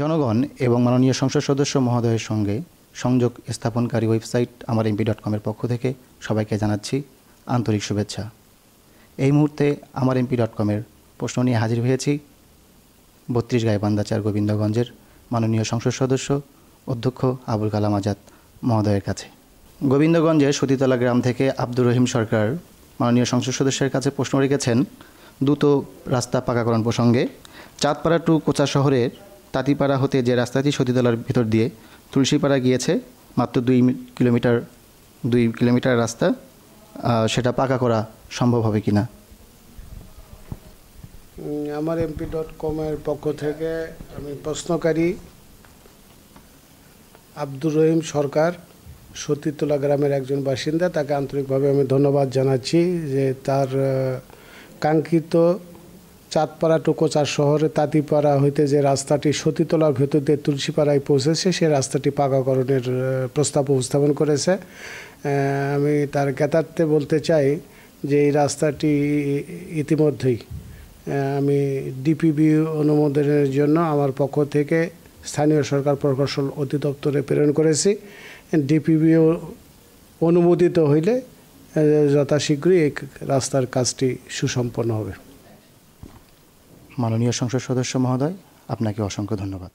জনগণ এবং মাননীয় সংসদ সদস্য মহোদয়ের সঙ্গে সংযোগ স্থাপনকারী ওয়েবসাইট আমার এমপি ডট কমের পক্ষ থেকে সবাইকে জানাচ্ছি আন্তরিক শুভেচ্ছা এই মুহূর্তে আমার এমপি ডট কমের প্রশ্ন নিয়ে হাজির হয়েছি বত্রিশ বান্দাচার গোবিন্দগঞ্জের মাননীয় সংসদ সদস্য অধ্যক্ষ আবুল কালাম আজাদ মহোদয়ের কাছে গোবিন্দগঞ্জের সতীতলা গ্রাম থেকে আব্দুর রহিম সরকার মাননীয় সংসদ সদস্যের কাছে প্রশ্ন রেখেছেন দ্রুত রাস্তা পাকাকরণ প্রসঙ্গে চাঁদপাড়া টু কোচা শহরের তাঁতিপাড়া হতে যে রাস্তাটি সতীতলার ভিতর দিয়ে তুলসীপাড়া গিয়েছে মাত্র দুই কিলোমিটার দুই কিলোমিটার রাস্তা সেটা পাকা করা সম্ভব হবে কি না আমার এমপি ডট কমের পক্ষ থেকে আমি প্রশ্নকারী আব্দুর রহিম সরকার সতীতলা গ্রামের একজন বাসিন্দা তাকে আন্তরিকভাবে আমি ধন্যবাদ জানাচ্ছি যে তার কাঙ্ক্ষিত চাঁদপাড়া টোকোচার শহরে তাঁতিপাড়া হইতে যে রাস্তাটি সতীতলার ভেতর দিয়ে তুলসীপাড়ায় পৌঁছেছে সেই রাস্তাটি পাকাকরণের প্রস্তাব উপস্থাপন করেছে আমি তার জ্ঞাতার্থে বলতে চাই যে এই রাস্তাটি ইতিমধ্যেই আমি ডিপিবি অনুমোদনের জন্য আমার পক্ষ থেকে স্থানীয় সরকার প্রকৌশল অধিদপ্তরে প্রেরণ করেছি ডিপিবি অনুমোদিত হইলে যথাশীঘ্রই এই রাস্তার কাজটি সুসম্পন্ন হবে মাননীয় সংসদ সদস্য মহোদয় আপনাকে অসংখ্য ধন্যবাদ